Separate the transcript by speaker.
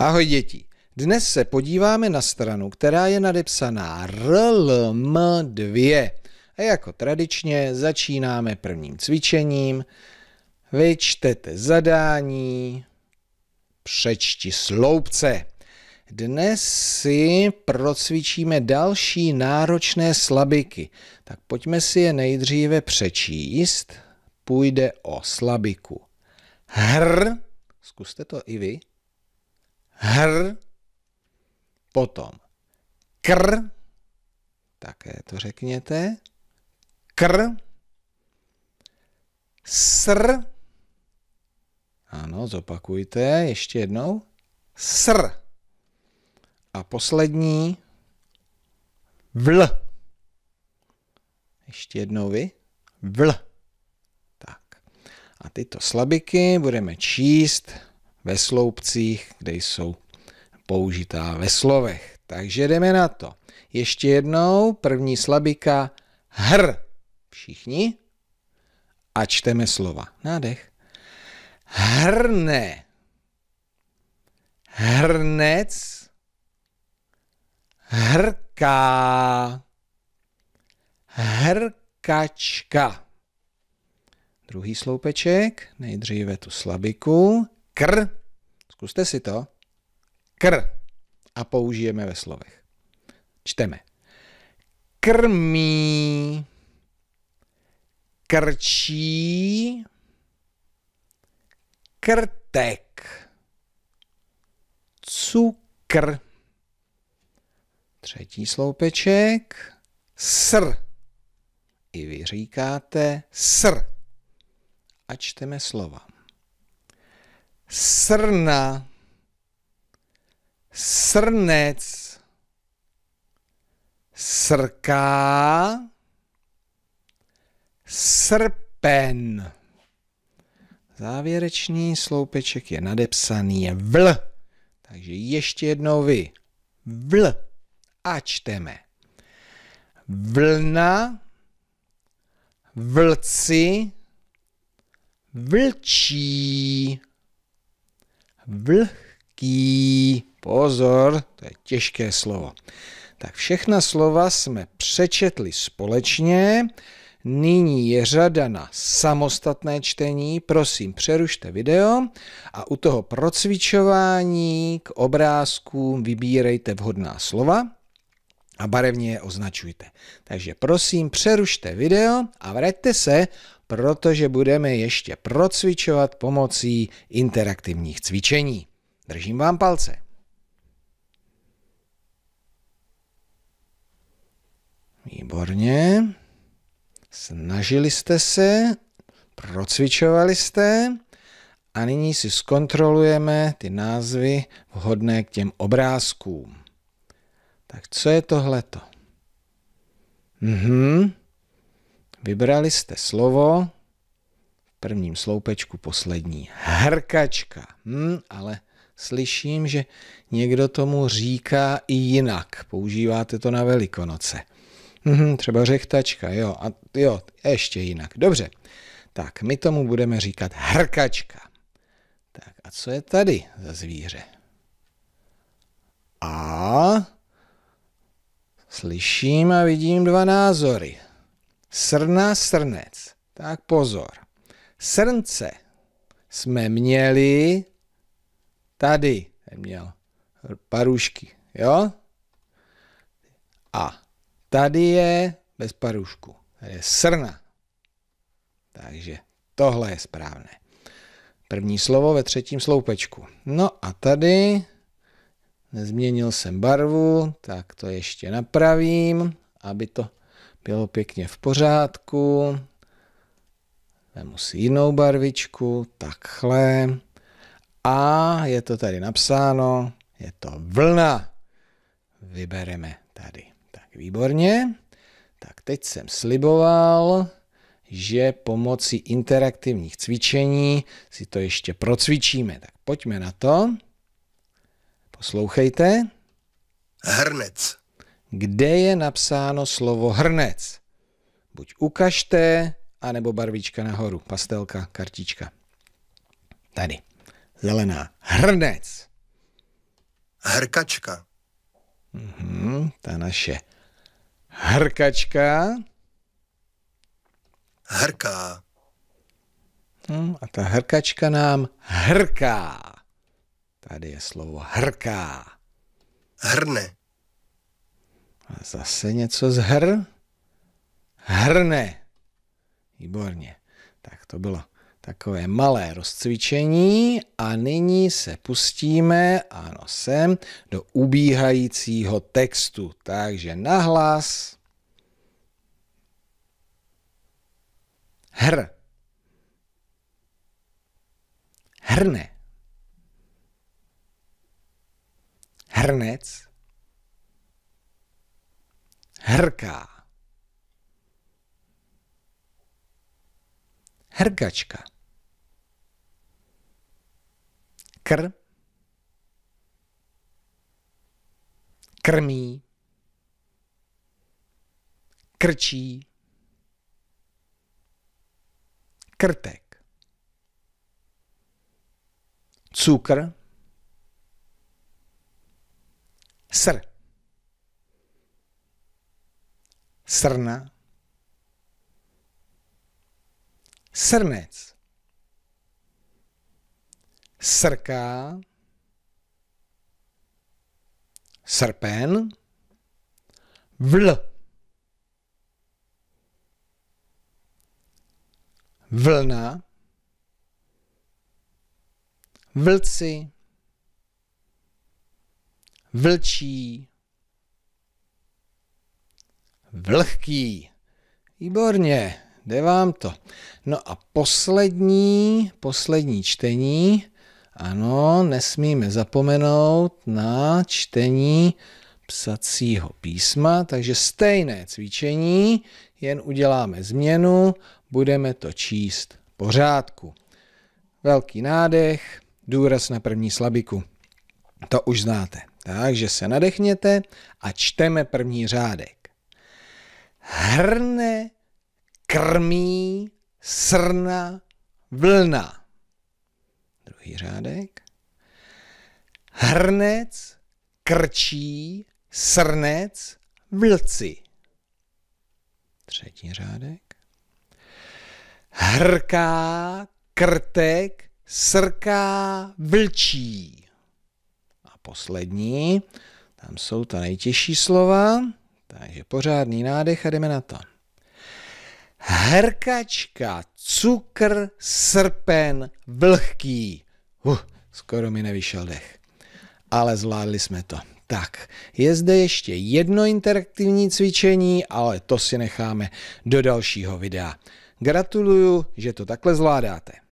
Speaker 1: Ahoj děti. Dnes se podíváme na stranu, která je nadepsaná RLM2. A jako tradičně začínáme prvním cvičením. Vyčtete zadání, přečti sloupce. Dnes si procvičíme další náročné slabiky. Tak pojďme si je nejdříve přečíst. Půjde o slabiku. Hr. Zkuste to i vy hr, potom kr, také to řekněte, kr, sr, ano, zopakujte ještě jednou, sr. A poslední, vl. Ještě jednou vy, vl. Tak. A tyto slabiky budeme číst ve sloupcích, kde jsou použitá ve slovech. Takže jdeme na to. Ještě jednou, první slabika, hr. Všichni. A čteme slova. Nádech. Hrne. Hrnec. Hrká. Hrkačka. Druhý sloupeček, nejdříve tu slabiku. Kr. Zkuste si to. Kr. A použijeme ve slovech. Čteme. Krmí. Krčí. Krtek. Cukr. Třetí sloupeček. Sr. I vy říkáte sr. A čteme slova srna, srnec, srká, srpen. Závěrečný sloupeček je nadepsaný je vl. Takže ještě jednou vy. Vl. A čteme. Vlna, vlci, vlčí, vlhký. Pozor, to je těžké slovo. Tak všechna slova jsme přečetli společně. Nyní je řada na samostatné čtení. Prosím, přerušte video a u toho procvičování k obrázkům vybírejte vhodná slova a barevně je označujte. Takže prosím, přerušte video a vraťte se protože budeme ještě procvičovat pomocí interaktivních cvičení. Držím vám palce. Výborně. Snažili jste se, procvičovali jste a nyní si zkontrolujeme ty názvy vhodné k těm obrázkům. Tak co je tohleto? Mhm. Vybrali jste slovo, v prvním sloupečku poslední, hrkačka. Hm, ale slyším, že někdo tomu říká i jinak. Používáte to na Velikonoce. Mhm, třeba řechtačka, jo, a jo, ještě jinak. Dobře, tak my tomu budeme říkat hrkačka. Tak a co je tady za zvíře? A slyším a vidím dva názory. Srna, srnec. Tak pozor. Srnce jsme měli tady. Měl parušky, jo? A tady je bez parušku. Tady je srna. Takže tohle je správné. První slovo ve třetím sloupečku. No a tady nezměnil jsem barvu, tak to ještě napravím, aby to bylo pěkně v pořádku. Vemu si jinou barvičku, takhle. A je to tady napsáno, je to vlna. Vybereme tady. Tak výborně. Tak teď jsem sliboval, že pomocí interaktivních cvičení si to ještě procvičíme. Tak pojďme na to. Poslouchejte. Hrnec kde je napsáno slovo hrnec. Buď ukažte, anebo barvička nahoru, pastelka, kartička. Tady. Zelená. Hrnec. Hrkačka. Mhm, ta naše hrkačka. Hrká. Hm, a ta hrkačka nám hrká. Tady je slovo hrká. Hrne. A zase něco z hr. Hrne. Výborně. Tak to bylo takové malé rozcvičení a nyní se pustíme, ano sem, do ubíhajícího textu. Takže nahlas. Hr. Hrne. Hrnec. Hrká. hrgačka, Kr. Krmí. Krčí. Krtek. Cukr. Sr. srna, srnec, srká, srpen, vl, vlna, vlci, vlčí, vlhký. Výborně, jde vám to. No a poslední, poslední čtení. Ano, nesmíme zapomenout na čtení psacího písma, takže stejné cvičení, jen uděláme změnu, budeme to číst pořádku. Velký nádech, důraz na první slabiku. To už znáte. Takže se nadechněte a čteme první řádek hrne, krmí, srna, vlna. Druhý řádek. Hrnec, krčí, srnec, vlci. Třetí řádek. Hrká, krtek, srká, vlčí. A poslední, tam jsou ta nejtěžší slova. Takže pořádný nádech a jdeme na to. Herkačka, cukr, srpen, vlhký. Uh, skoro mi nevyšel dech. Ale zvládli jsme to. Tak, je zde ještě jedno interaktivní cvičení, ale to si necháme do dalšího videa. Gratuluju, že to takhle zvládáte.